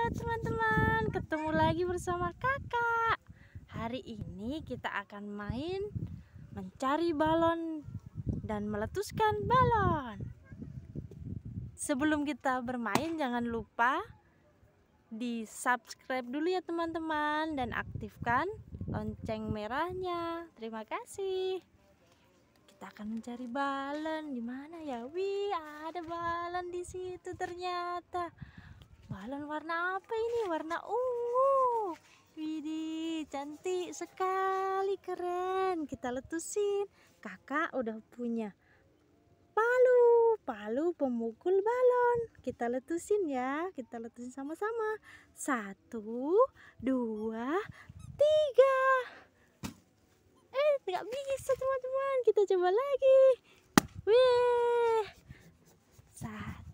Halo teman-teman, ketemu lagi bersama kakak Hari ini kita akan main mencari balon dan meletuskan balon Sebelum kita bermain jangan lupa di subscribe dulu ya teman-teman Dan aktifkan lonceng merahnya Terima kasih kita akan mencari balon di mana ya? Wih, ada balon di situ ternyata balon warna apa ini warna ungu Widih cantik sekali keren kita letusin kakak udah punya palu palu pemukul balon kita letusin ya kita letusin sama-sama satu dua tiga eh nggak bisa teman-teman kita coba lagi Wih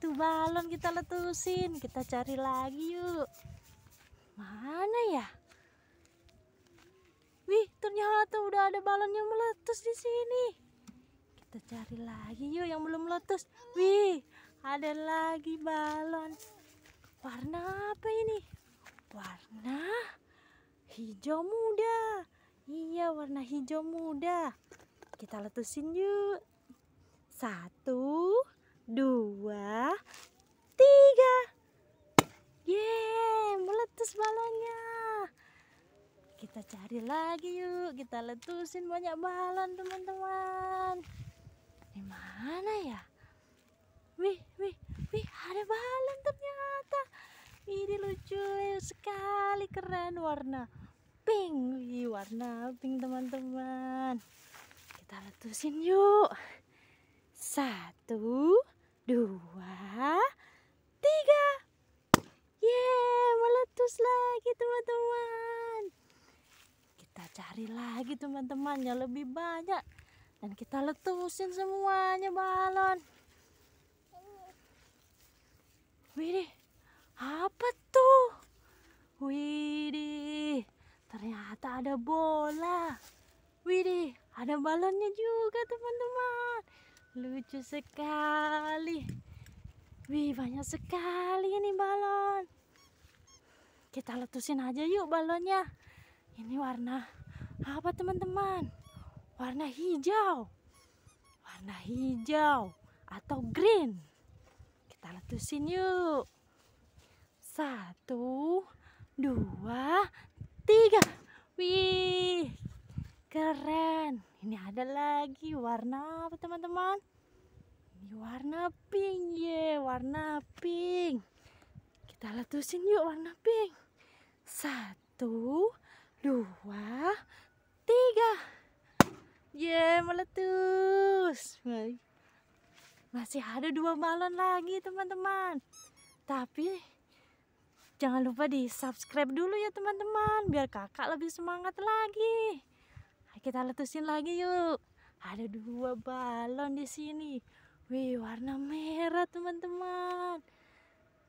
itu balon kita letusin. Kita cari lagi yuk. Mana ya? Wih, ternyata udah ada balon yang meletus di sini. Kita cari lagi yuk yang belum meletus. Wih, ada lagi balon. Warna apa ini? Warna hijau muda. Iya, warna hijau muda. Kita letusin yuk. Satu, dua, tiga. Yeay, meletus balonnya. Kita cari lagi yuk, kita letusin banyak balon teman-teman. Di mana ya? Wih, wih, wih, ada balon ternyata. Ini lucu sekali, keren warna pink. Wih, warna pink teman-teman. Kita letusin yuk. Satu, dua, tiga. Yeay, meletus lagi teman-teman. Kita cari lagi teman-teman yang lebih banyak. Dan kita letusin semuanya balon. Widih, apa tuh? Widih, ternyata ada bola. Widih, ada balonnya juga teman-teman. Lucu sekali. Wih, banyak sekali ini balon. Kita letusin aja yuk balonnya. Ini warna apa teman-teman? Warna hijau. Warna hijau atau green. Kita letusin yuk. Satu, dua, tiga. Wih, keren ini ada lagi warna apa teman-teman ini warna pink ya warna pink kita letusin yuk warna pink satu dua tiga ye meletus masih ada dua balon lagi teman-teman tapi jangan lupa di subscribe dulu ya teman-teman biar kakak lebih semangat lagi kita letusin lagi yuk ada dua balon di sini wih warna merah teman-teman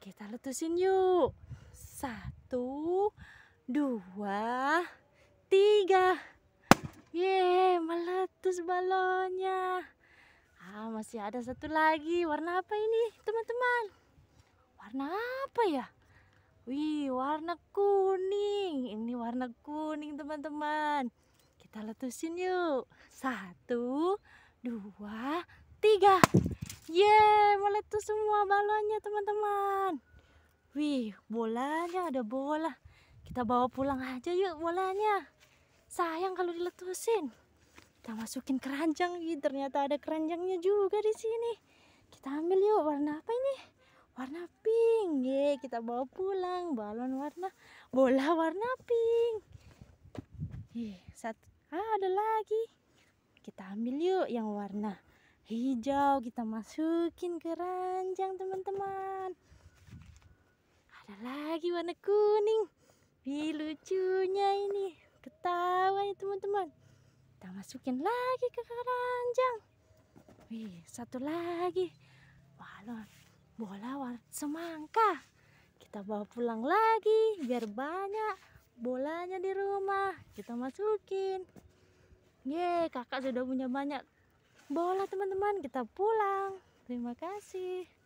kita letusin yuk satu dua tiga ye meletus balonnya ah masih ada satu lagi warna apa ini teman-teman warna apa ya wih warna kuning ini warna kuning teman-teman kita letusin yuk. Satu, dua, tiga. ye meletus semua balonnya teman-teman. Wih, bolanya ada bola. Kita bawa pulang aja yuk bolanya. Sayang kalau diletusin. Kita masukin keranjang. Ih, ternyata ada keranjangnya juga di sini. Kita ambil yuk warna apa ini? Warna pink. Ye, kita bawa pulang balon warna bola warna pink. Ih, satu ah ada lagi kita ambil yuk yang warna hijau kita masukin ke ranjang teman-teman ada lagi warna kuning Wih, lucunya ini ketawa ya teman-teman kita masukin lagi ke keranjang. Wih, satu lagi balon bola warna semangka kita bawa pulang lagi biar banyak bolanya di rumah kita masukin ye kakak sudah punya banyak bola teman-teman kita pulang terima kasih